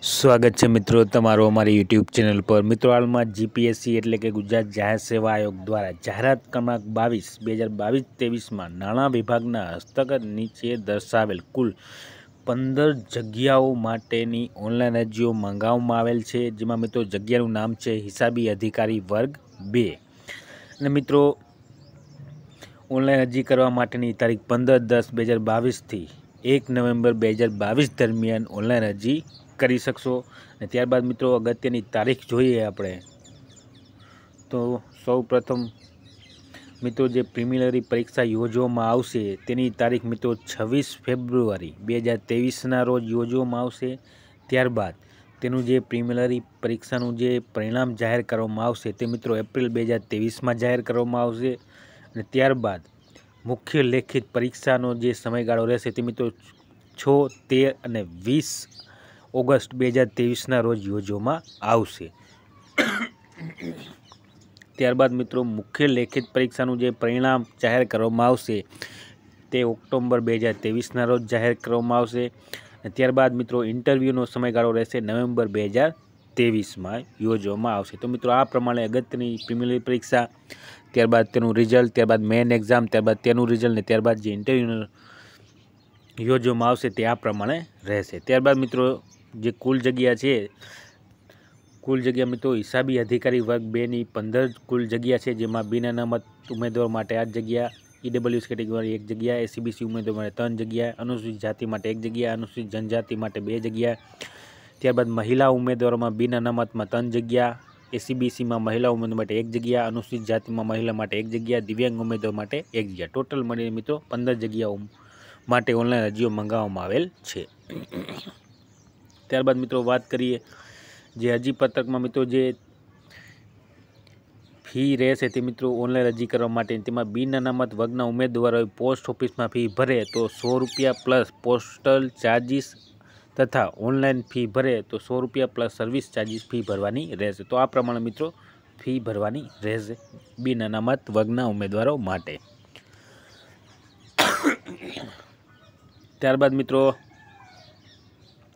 સ્વાગત છે મિત્રો તમારો અમારી યુટ્યુબ ચેનલ પર મિત્રો હાલમાં જીપીએસસી એટલે કે ગુજરાત જાહેર સેવા આયોગ દ્વારા જાહેરાત ક્રમાંક બાવીસ બે હજાર બાવીસ ત્રેવીસમાં નાણાં વિભાગના હસ્તગત નીચે દર્શાવેલ કુલ પંદર જગ્યાઓ માટેની ઓનલાઈન અરજીઓ મંગાવવામાં આવેલ છે જેમાં મિત્રો જગ્યાનું નામ છે હિસાબી અધિકારી વર્ગ બે અને મિત્રો ઓનલાઈન અરજી કરવા માટેની તારીખ પંદર દસ બે હજાર બાવીસથી એક નવેમ્બર બે હજાર બાવીસ દરમિયાન ઓનલાઈન અરજી કરી શકશો અને ત્યારબાદ મિત્રો અગત્યની તારીખ જોઈએ આપણે તો સૌ પ્રથમ મિત્રો જે પ્રિલિમિનરી પરીક્ષા યોજવામાં આવશે તેની તારીખ મિત્રો છવ્વીસ ફેબ્રુઆરી બે હજાર તેવીસના રોજ યોજવામાં આવશે ત્યારબાદ તેનું જે પ્રિલિમિનરી પરીક્ષાનું જે પરિણામ જાહેર કરવામાં આવશે તે મિત્રો એપ્રિલ બે હજાર તેવીસમાં જાહેર કરવામાં આવશે અને ત્યારબાદ મુખ્ય લેખિત પરીક્ષાનો જે સમયગાળો રહેશે તે મિત્રો છ તેર અને વીસ ઓગસ્ટ બે હજાર ત્રેવીસના રોજ યોજવામાં આવશે ત્યારબાદ મિત્રો મુખ્ય લેખિત પરીક્ષાનું જે પરિણામ જાહેર કરવામાં આવશે તે ઓક્ટોબર બે હજાર ત્રેવીસના રોજ જાહેર કરવામાં આવશે ત્યારબાદ મિત્રો ઇન્ટરવ્યૂનો સમયગાળો રહેશે નવેમ્બર બે હજાર તેવીસમાં યોજવામાં આવશે તો મિત્રો આ પ્રમાણે અગત્યની પ્રિલિમિનરી પરીક્ષા ત્યારબાદ તેનું રિઝલ્ટ ત્યારબાદ મેન એક્ઝામ ત્યારબાદ તેનું રિઝલ્ટ ને ત્યારબાદ જે ઇન્ટરવ્યૂનો યોજવામાં આવશે તે આ પ્રમાણે રહેશે ત્યારબાદ મિત્રો જે કુલ જગ્યા છે કુલ જગ્યા મિત્રો હિસાબી અધિકારી વર્ગ બેની પંદર કુલ જગ્યા છે જેમાં બિન અનામત ઉમેદવાર માટે આઠ જગ્યા ઈડબ્લ્યુએસ કેટેગરી એક જગ્યા એસીબીસી ઉમેદવાર માટે ત્રણ જગ્યા અનુસૂચિત જાતિ માટે એક જગ્યા અનુસૂચિત જનજાતિ માટે બે જગ્યા ત્યારબાદ મહિલા ઉમેદવારોમાં બિન અનામતમાં ત્રણ જગ્યા એસીબીસીમાં મહિલા ઉમેદવાર માટે એક જગ્યા અનુસૂચિત જાતિમાં મહિલા માટે એક જગ્યા દિવ્યાંગ ઉમેદવાર માટે એક જગ્યા ટોટલ મળીને મિત્રો પંદર જગ્યાઓ માટે ઓનલાઈન અરજીઓ મંગાવવામાં આવેલ છે ત્યારબાદ મિત્રો વાત કરીએ જે અજી પત્રકમાં મિત્રો જે ફી રેસ હતી મિત્રો ઓનલાઈન અરજી કરવા માટે તેમાં બી નાનામત વર્ગના ઉમેદવારો પોസ്റ്റ് ઓફિસમાં ફી ભરે તો ₹100 પ્લસ પોસ્ટલ ચાર્જીસ તથા ઓનલાઈન ફી ભરે તો ₹100 પ્લસ સર્વિસ ચાર્જીસ ફી ભરવાની રહેશે તો આ પ્રમાણે મિત્રો ફી ભરવાની રહેશે બી નાનામત વર્ગના ઉમેદવારો માટે ત્યારબાદ મિત્રો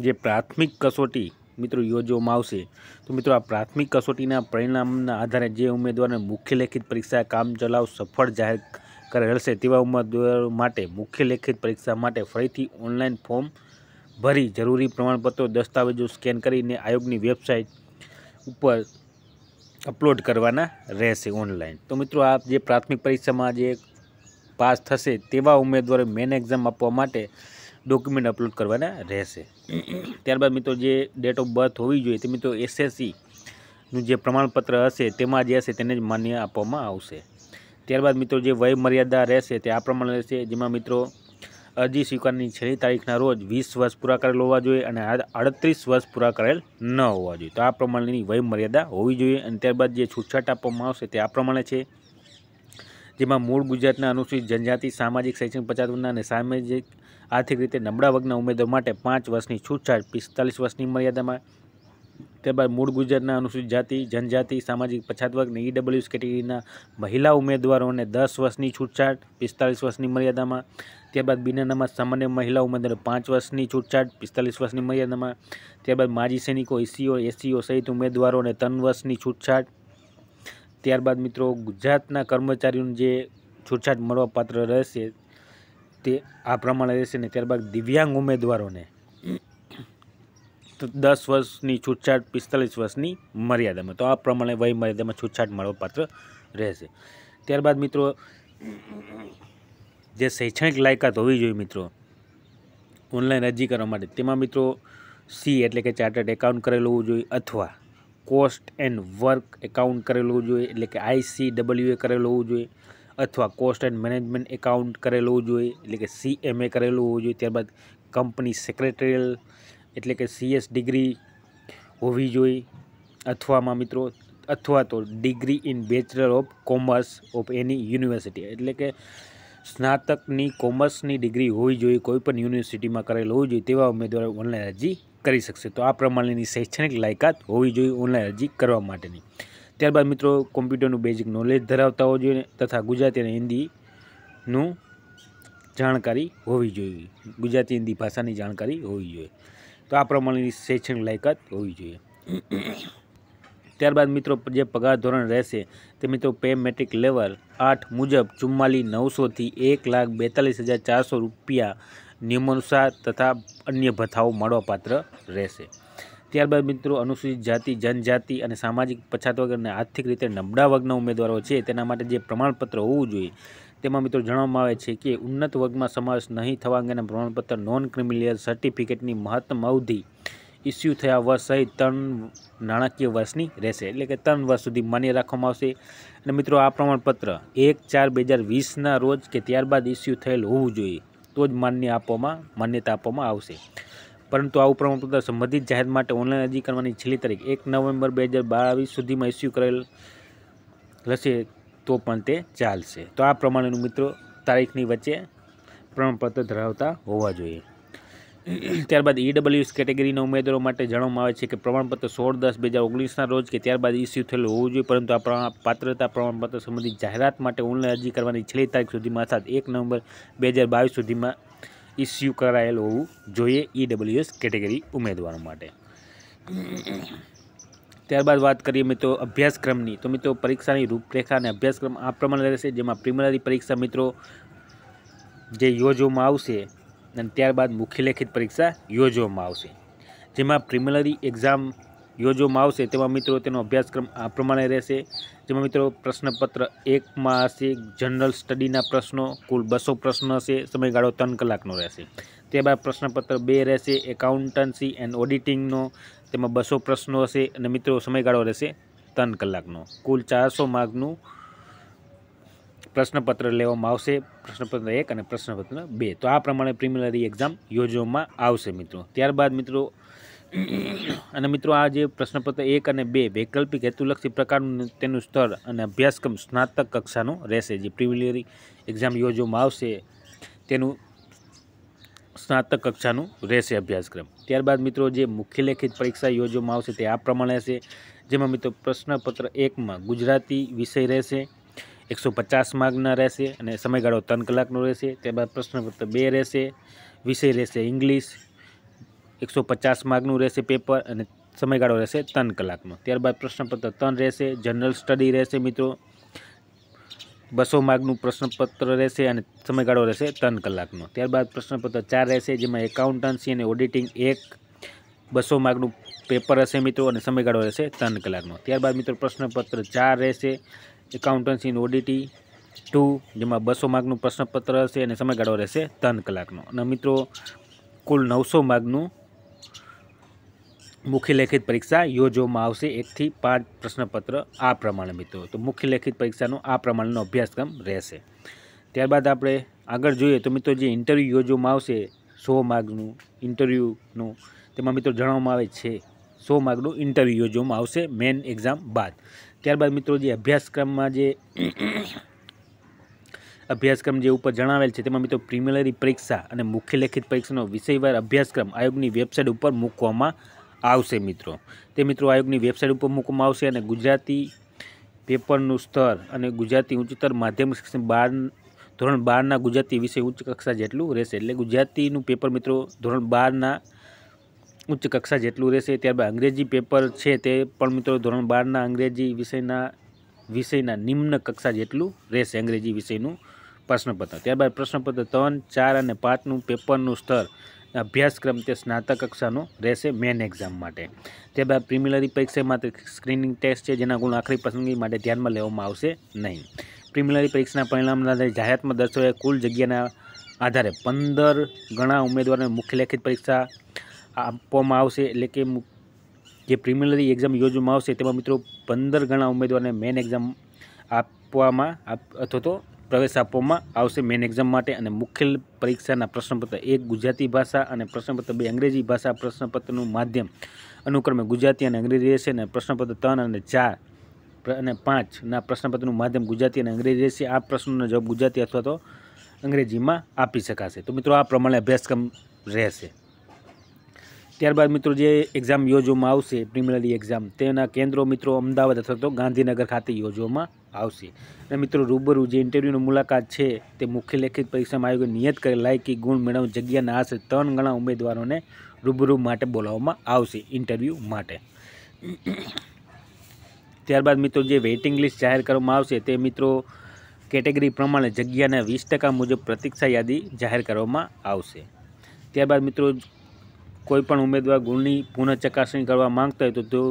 જે પ્રાથમિક કસોટી મિત્રો યોજવામાં આવશે તો મિત્રો આ પ્રાથમિક કસોટીના પરિણામના આધારે જે ઉમેદવારને મુખ્ય લેખિત પરીક્ષા કામચલાઉ સફળ જાહેર કરેલ છે તેવા ઉમેદવારો માટે મુખ્ય લેખિત પરીક્ષા માટે ફરીથી ઓનલાઈન ફોર્મ ભરી જરૂરી પ્રમાણપત્રો દસ્તાવેજો સ્કેન કરીને આયોગની વેબસાઇટ ઉપર અપલોડ કરવાના રહેશે ઓનલાઈન તો મિત્રો આ જે પ્રાથમિક પરીક્ષામાં જે પાસ થશે તેવા ઉમેદવારો મેન એક્ઝામ આપવા માટે ડોક્યુમેન્ટ અપલોડ કરવાના રહેશે ત્યારબાદ મિત્રો જે ડેટ ઓફ બર્થ હોવી જોઈએ તે મિત્રો એસએસસીનું જે પ્રમાણપત્ર હશે તેમાં જે હશે તેને જ માન્ય આપવામાં આવશે ત્યારબાદ મિત્રો જે વયમર્યાદા રહેશે તે આ પ્રમાણે રહેશે જેમાં મિત્રો અરજી સ્વીકારની છેલ્લી તારીખના રોજ વીસ વર્ષ પૂરા કરેલ હોવા જોઈએ અને અડત્રીસ વર્ષ પૂરા કરેલ ન હોવા જોઈએ તો આ પ્રમાણેની વયમર્યાદા હોવી જોઈએ અને ત્યારબાદ જે છૂટછાટ આપવામાં આવશે તે આ પ્રમાણે છે જેમાં મૂળ ગુજરાતના અનુસૂચિત જનજાતિ સામાજિક શૈક્ષણિક પછાતવના અને સામાજિક આર્થિક રીતે નબળા વર્ગના ઉમેદવાર માટે પાંચ વર્ષની છૂટછાટ પિસ્તાલીસ વર્ષની મર્યાદામાં ત્યારબાદ મૂળ ગુજરાતના અનુસૂચિત જાતિ જનજાતિ સામાજિક પછાત વર્ગની ઈડબ્લ્યુએસ e કેટેગરીના મહિલા ઉમેદવારોને દસ વર્ષની છૂટછાટ પિસ્તાલીસ વર્ષની મર્યાદામાં ત્યારબાદ બિનાનામાં સામાન્ય મહિલા ઉમેદવારો પાંચ વર્ષની છૂટછાટ પિસ્તાલીસ વર્ષની મર્યાદામાં ત્યારબાદ માજી સૈનિકો એસીઓ e એસસીઓ સહિત ઉમેદવારોને ત્રણ વર્ષની છૂટછાટ ત્યારબાદ મિત્રો ગુજરાતના કર્મચારીઓને જે છૂટછાટ મળવાપાત્ર રહેશે તે આ પ્રમાણે રહેશે ને ત્યારબાદ દિવ્યાંગ ઉમેદવારોને દસ વર્ષની છૂટછાટ પિસ્તાલીસ વર્ષની મર્યાદામાં તો આ પ્રમાણે વય મર્યાદામાં છૂટછાટ મળવાપાત્ર રહેશે ત્યારબાદ મિત્રો જે શૈક્ષણિક લાયકાત હોવી જોઈએ મિત્રો ઓનલાઈન અરજી કરવા માટે તેમાં મિત્રો સી એટલે કે ચાર્ટર્ડ એકાઉન્ટ કરેલું હોવું જોઈએ અથવા કોસ્ટ એન્ડ વર્ક એકાઉન્ટ કરેલું હોવું જોઈએ એટલે કે આઈસીડબલ્યુએ કરેલું હોવું જોઈએ અથવા કોસ્ટ એન્ડ મેનેજમેન્ટ એકાઉન્ટ કરેલું હોવું જોઈએ એટલે કે સીએમએ કરેલું હોવું જોઈએ ત્યારબાદ કંપની સેક્રેટરીયલ એટલે કે સીએસ ડિગ્રી હોવી જોઈએ અથવામાં મિત્રો અથવા તો degree in bachelor of commerce of any university એટલે કે સ્નાતકની કોમર્સની ડિગ્રી હોવી જોઈએ કોઈપણ યુનિવર્સિટીમાં કરેલ હોવી જોઈએ તેવા ઉમેદવારો ઓનલાઈન અરજી કરી શકશે તો આ પ્રમાણેની શૈક્ષણિક લાયકાત હોવી જોઈએ ઓનલાઈન અરજી કરવા માટેની ત્યારબાદ મિત્રો કોમ્પ્યુટરનું બેઝિક નોલેજ ધરાવતા હોવું જોઈએ તથા ગુજરાતી અને હિન્દીનું જાણકારી હોવી જોઈએ ગુજરાતી હિન્દી ભાષાની જાણકારી હોવી જોઈએ તો આ પ્રમાણેની શૈક્ષણિક લાયકાત હોવી જોઈએ ત્યારબાદ મિત્રો જે પગાર ધોરણ રહેશે તે મિત્રો પે મેટ્રિક લેવલ આઠ મુજબ ચુમ્માલી નવસોથી એક લાખ બેતાલીસ હજાર ચારસો રૂપિયા નિયમાનુસાર તથા અન્ય ભથ્થાઓ મળવાપાત્ર રહેશે ત્યારબાદ મિત્રો અનુસૂચિત જાતિ જનજાતિ અને સામાજિક પછાત વર્ગ અને આર્થિક રીતે નબળા વર્ગના ઉમેદવારો છે તેના માટે જે પ્રમાણપત્ર હોવું જોઈએ તેમાં મિત્રો જણાવવામાં આવે છે કે ઉન્નત વર્ગમાં સમાવેશ નહીં થવા અંગેના પ્રમાણપત્ર નોન ક્રિમિનલ સર્ટિફિકેટની મહત્તમ અવધિ ઇસ્યુ થયા વર્ષ સહિત ત્રણ નાણાકીય વર્ષની રહેશે એટલે કે ત્રણ વર્ષ સુધી માન્ય રાખવામાં આવશે અને મિત્રો આ પ્રમાણપત્ર એક ચાર બે હજાર વીસના રોજ કે ત્યારબાદ ઇસ્યુ થયેલ હોવું જોઈએ તો જ માન્ય આપવામાં માન્યતા આપવામાં આવશે પરંતુ આ ઉપરાંત સંબંધિત જાહેર માટે ઓનલાઈન અરજી કરવાની છેલ્લી તારીખ એક નવેમ્બર બે હજાર બાવીસ સુધીમાં ઇસ્યુ કરેલ હશે તો પણ તે ચાલશે તો આ પ્રમાણેનું મિત્રો તારીખની વચ્ચે પ્રમાણપત્ર ધરાવતા હોવા જોઈએ ત્યારબાદ ઈડબલ્યુએસ કેટેગરીના ઉમેદવારો માટે જણાવવામાં આવે છે કે પ્રમાણપત્ર સોળ દસ બે હજાર ઓગણીસના રોજ કે ત્યારબાદ ઇસ્યુ થયેલું હોવું જોઈએ પરંતુ આ પાત્રતા પ્રમાણપત્ર સંબંધિત જાહેરાત માટે ઓનલાઈન અરજી કરવાની છેલ્લી તારીખ સુધીમાં અર્થાત એક નવેમ્બર બે હજાર બાવીસ સુધીમાં ઇસ્યુ કરાયેલ હોવું જોઈએ ઈડબલ્યુએસ કેટેગરી ઉમેદવારો માટે ત્યારબાદ વાત કરીએ મિત્રો અભ્યાસક્રમની તો મિત્રો પરીક્ષાની રૂપરેખા અને અભ્યાસક્રમ આ પ્રમાણે રહેશે જેમાં પ્રિલિમિનરી પરીક્ષા મિત્રો જે યોજવામાં આવશે અને ત્યારબાદ મુખ્ય લેખિત પરીક્ષા યોજવામાં આવશે જેમાં પ્રિલિમિનરી એક્ઝામ યોજવામાં આવશે તેમાં મિત્રો તેનો અભ્યાસક્રમ આ પ્રમાણે રહેશે જેમાં મિત્રો પ્રશ્નપત્ર એકમાં હશે જનરલ સ્ટડીના પ્રશ્નો કુલ બસો પ્રશ્નો હશે સમયગાળો ત્રણ કલાકનો રહેશે ત્યારબાદ પ્રશ્નપત્ર બે રહેશે એકાઉન્ટન્સી એન્ડ ઓડિટિંગનો તેમાં બસો પ્રશ્નો હશે અને મિત્રો સમયગાળો રહેશે ત્રણ કલાકનો કુલ ચારસો માર્કનું પ્રશ્નપત્ર લેવામાં આવશે પ્રશ્નપત્ર એક અને પ્રશ્નપત્ર બે તો આ પ્રમાણે પ્રિલિમિનરી એક્ઝામ યોજવામાં આવશે મિત્રો ત્યારબાદ મિત્રો અને મિત્રો આ જે પ્રશ્નપત્ર એક અને બે વૈકલ્પિક હેતુલક્ષી પ્રકારનું તેનું સ્તર અને અભ્યાસક્રમ સ્નાતક કક્ષાનું રહેશે જે પ્રિલિમિનરી એક્ઝામ યોજવામાં આવશે તેનું સ્નાતક કક્ષાનું રહેશે અભ્યાસક્રમ ત્યારબાદ મિત્રો જે મુખ્ય લેખિત પરીક્ષા યોજવામાં આવશે તે આ પ્રમાણે રહેશે જેમાં મિત્રો પ્રશ્નપત્ર એકમાં ગુજરાતી વિષય રહેશે એકસો પચાસ માર્કના રહેશે અને સમયગાળો ત્રણ કલાકનો રહેશે ત્યારબાદ પ્રશ્નપત્ર બે રહેશે વિષય રહેશે ઇંગ્લિશ એકસો પચાસ માર્કનું રહેશે પેપર અને સમયગાળો રહેશે ત્રણ કલાકનો ત્યારબાદ પ્રશ્નપત્ર ત્રણ રહેશે જનરલ સ્ટડી રહેશે મિત્રો બસો માર્કનું પ્રશ્નપત્ર રહેશે અને સમયગાળો રહેશે ત્રણ કલાકનો ત્યારબાદ પ્રશ્નપત્ર ચાર રહેશે જેમાં એકાઉન્ટન્સી અને ઓડિટિંગ એક બસો માર્કનું પેપર હશે મિત્રો અને સમયગાળો રહેશે ત્રણ કલાકનો ત્યારબાદ મિત્રો પ્રશ્નપત્ર ચાર રહેશે એકાઉન્ટન્સી અને ઓડિટી ટુ જેમાં બસો માર્કનું પ્રશ્નપત્ર હશે અને સમયગાળો રહેશે ત્રણ કલાકનો અને મિત્રો કુલ નવસો માર્કનું મુખ્ય લેખિત પરીક્ષા યોજવામાં આવશે એકથી પાંચ પ્રશ્નપત્ર આ પ્રમાણે મિત્રો તો મુખ્ય લેખિત પરીક્ષાનો આ પ્રમાણેનો અભ્યાસક્રમ રહેશે ત્યારબાદ આપણે આગળ જોઈએ તો મિત્રો જે ઇન્ટરવ્યૂ યોજવામાં આવશે સો માર્ગનું ઇન્ટરવ્યૂનું તેમાં મિત્રો જણાવવામાં આવે છે સો માર્ગનું ઇન્ટરવ્યૂ યોજવામાં આવશે મેન એક્ઝામ બાદ ત્યારબાદ મિત્રો જે અભ્યાસક્રમમાં જે અભ્યાસક્રમ જે ઉપર જણાવેલ છે તેમાં મિત્રો પ્રિલિમિનરી પરીક્ષા અને મુખ્ય લેખિત પરીક્ષાનો વિષયવાર અભ્યાસક્રમ આયોગની વેબસાઇટ ઉપર મૂકવામાં આવશે મિત્રો તે મિત્રો આયોગની વેબસાઇટ ઉપર મૂકવામાં આવશે અને ગુજરાતી પેપરનું સ્તર અને ગુજરાતી ઉચ્ચતર માધ્યમિક શિક્ષણ બાર ધોરણ બારના ગુજરાતી વિષય ઉચ્ચ કક્ષા જેટલું રહેશે એટલે ગુજરાતીનું પેપર મિત્રો ધોરણ બારના ઉચ્ચ કક્ષા જેટલું રહેશે ત્યારબાદ અંગ્રેજી પેપર છે તે પણ મિત્રો ધોરણ બારના અંગ્રેજી વિષયના વિષયના નિમ્ન કક્ષા જેટલું રહેશે અંગ્રેજી વિષયનું પ્રશ્નપત્ર ત્યારબાદ પ્રશ્નપત્ર ત્રણ ચાર અને પાંચનું પેપરનું સ્તર અભ્યાસક્રમ તે સ્નાતક કક્ષાનો રહેશે મેન એક્ઝામ માટે ત્યારબાદ પ્રિમિલરી પરીક્ષા માટે સ્ક્રીનિંગ ટેસ્ટ છે જેના ગુણ આખરી પસંદગી માટે ધ્યાનમાં લેવામાં આવશે નહીં પ્રિમિલરી પરીક્ષાના પરિણામના આધારે જાહેરાતમાં દર્શાવે કુલ જગ્યાના આધારે પંદર ગણા ઉમેદવારોને મુખ્ય લેખિત પરીક્ષા આપવામાં આવશે એટલે કે જે પ્રિમિલરી એક્ઝામ યોજવામાં આવશે તેમાં મિત્રો પંદર ગણા ઉમેદવારને મેન એક્ઝામ આપવામાં આપ અથવા તો પ્રવેશ આપવામાં આવશે મેન એક્ઝામ માટે અને મુખ્ય પરીક્ષાના પ્રશ્નપત્ર એક ગુજરાતી ભાષા અને પ્રશ્નપત્ર બે અંગ્રેજી ભાષા પ્રશ્નપત્રનું માધ્યમ અનુક્રમે ગુજરાતી અને અંગ્રેજી રહેશે અને પ્રશ્નપત્ર ત્રણ અને ચાર અને પાંચના પ્રશ્નપત્રનું માધ્યમ ગુજરાતી અને અંગ્રેજી રહેશે આ પ્રશ્નનો જવાબ ગુજરાતી અથવા તો અંગ્રેજીમાં આપી શકાશે તો મિત્રો આ પ્રમાણે અભ્યાસક્રમ રહેશે ત્યારબાદ મિત્રો જે એક્ઝામ યોજવામાં આવશે પ્રિલિમિનરી એક્ઝામ તેના કેન્દ્રો મિત્રો અમદાવાદ અથવા તો ગાંધીનગર ખાતે યોજવામાં આવશે અને મિત્રો રૂબરૂ જે ઇન્ટરવ્યૂની મુલાકાત છે તે મુખ્ય લેખિત પરીક્ષામાં આયોગે નિયત કરે લાયકી ગુણ મેળવ જગ્યાના આશરે ત્રણ ગણા ઉમેદવારોને રૂબરૂ માટે બોલાવવામાં આવશે ઇન્ટરવ્યૂ માટે ત્યારબાદ મિત્રો જે વેઇટિંગ લિસ્ટ જાહેર કરવામાં આવશે તે મિત્રો કેટેગરી પ્રમાણે જગ્યાના વીસ ટકા મુજબ પ્રતીક્ષા યાદી જાહેર કરવામાં આવશે ત્યારબાદ મિત્રો કોઈપણ ઉમેદવાર ગુણની પુનઃ ચકાસણી કરવા માંગતા હોય તો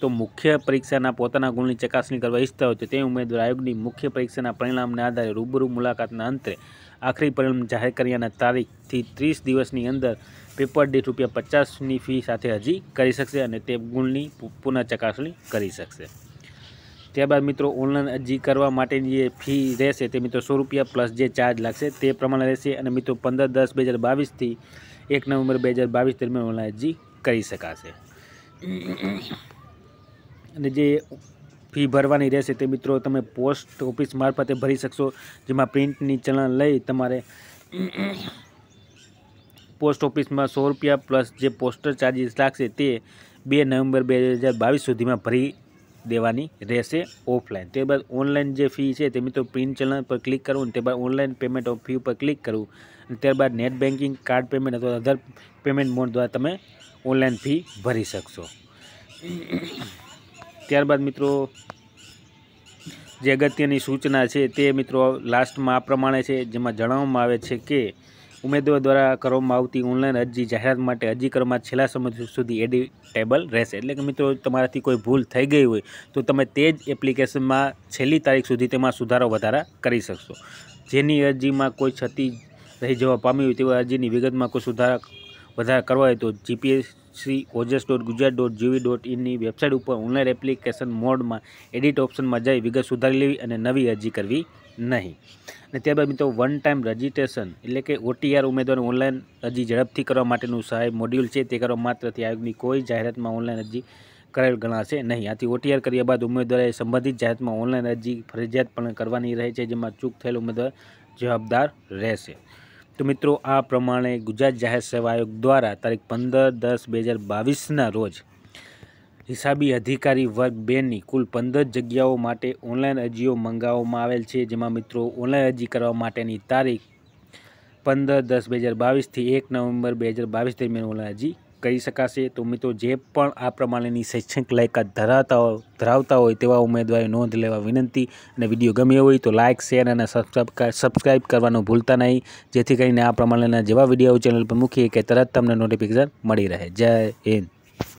તો મુખ્ય પરીક્ષાના પોતાના ગુણની ચકાસણી કરવા ઈચ્છતા હોય તો તે ઉમેદવાર આયોગની મુખ્ય પરીક્ષાના પરિણામને આધારે રૂબરૂ મુલાકાતના અંતે આખરી પરિણામ જાહેર કર્યાના તારીખથી ત્રીસ દિવસની અંદર પેપર દીઠ રૂપિયા પચાસની ફી સાથે અરજી કરી શકશે અને તે ગુણની પુનઃ ચકાસણી કરી શકશે ત્યારબાદ મિત્રો ઓનલાઈન અરજી કરવા માટેની જે ફી રહેશે તે મિત્રો સો રૂપિયા પ્લસ જે ચાર્જ લાગશે તે પ્રમાણે રહેશે અને મિત્રો પંદર દસ બે હજાર બાવીસથી એક નવેમ્બર બે હજાર બાવીસ દરમિયાન ઓનલાઈન અરજી કરી શકાશે અને જે ફી ભરવાની રહેશે તે મિત્રો તમે પોસ્ટ ઓફિસ મારફતે ભરી શકશો જેમાં પ્રિન્ટની ચલણ લઈ તમારે પોસ્ટ ઓફિસમાં સો રૂપિયા પ્લસ જે પોસ્ટર ચાર્જીસ લાગશે તે બે નવેમ્બર બે હજાર બાવીસ સુધીમાં ભરી દેવાની રહેશે ઓફલાઈન તે બાદ ઓનલાઈન જે ફી છે તે મિત્રો પ્રિન્ટ ચલણ પર ક્લિક કરવું તે બાદ ઓનલાઈન પેમેન્ટ ઓફ ફી પર ક્લિક કરવું અને ત્યારબાદ નેટ બેન્કિંગ કાર્ડ પેમેન્ટ અથવા અધર પેમેન્ટ મોડ દ્વારા તમે ઓનલાઈન ફી ભરી શકશો ત્યારબાદ મિત્રો જે અગત્યની સૂચના છે તે મિત્રો લાસ્ટમાં આ પ્રમાણે છે જેમાં જણાવવામાં આવે છે કે ઉમેદવાર દ્વારા કરવામાં આવતી ઓનલાઈન અરજી જાહેરાત માટે હજી કર્મા છેલા સમય સુધી એડિટેબલ રહેશે એટલે કે મિત્રો તમારાથી કોઈ ભૂલ થઈ ગઈ હોય તો તમે તે જ એપ્લિકેશન માં છેલી તારીખ સુધી તેમાં સુધારો વધારા કરી શકશો જેની હજીમાં કોઈ છતી રહી જો પામી હોય તે હજીની વિગતમાં કોઈ સુધારો વધારા કરવા હોય તો GPS Shri Ojas dot Gujarat dot GV dot ઇનની વેબસાઇટ ઉપર ઓનલાઈન એપ્લિકેશન મોડમાં એડિટ ઓપ્શનમાં જઈ વિગત સુધારી લેવી અને નવી અરજી કરવી નહીં અને ત્યારબાદ મિત્રો વન ટાઈમ રજિસ્ટ્રેશન એટલે કે ઓટીઆર ઉમેદવારની ઓનલાઈન અરજી ઝડપથી કરવા માટેનું સહાય મોડ્યુલ છે તે કરવા માત્રથી આયોગની કોઈ જાહેરાતમાં ઓનલાઈન અરજી કરાયેલ ગણાશે નહીં આથી ઓટીઆર કર્યા બાદ ઉમેદવારે સંબંધિત જાહેરાતમાં ઓનલાઈન અરજી ફરજિયાત પણ કરવાની રહે છે જેમાં ચૂક થયેલ ઉમેદવાર જવાબદાર રહેશે તો મિત્રો આ પ્રમાણે ગુજરાત જાહેર સેવા આયોગ દ્વારા તારીખ પંદર દસ બે હજાર બાવીસના રોજ હિસાબી અધિકારી વર્ગ બેની કુલ પંદર જગ્યાઓ માટે ઓનલાઈન અરજીઓ મંગાવવામાં આવેલ છે જેમાં મિત્રો ઓનલાઈન અરજી કરવા માટેની તારીખ પંદર દસ બે હજાર બાવીસથી એક નવેમ્બર બે હજાર બાવીસ દરમિયાન ઓનલાઈન અરજી કહી શકાશે તો મિત્રો જે પણ આ પ્રમાણેની શૈક્ષણિક લાયકાત ધરાવતા ધરાવતા હોય તેવા ઉમેદવારે નોંધ લેવા વિનંતી અને વિડીયો ગમ્યો હોય તો લાઇક શેર અને સબસ્ક્રાઇબ કરવાનું ભૂલતા નહીં જેથી કરીને આ પ્રમાણેના જેવા વિડીયો ચેનલ પર મૂકીએ કે તરત તમને નોટિફિકેશન મળી રહે જય હિન્દ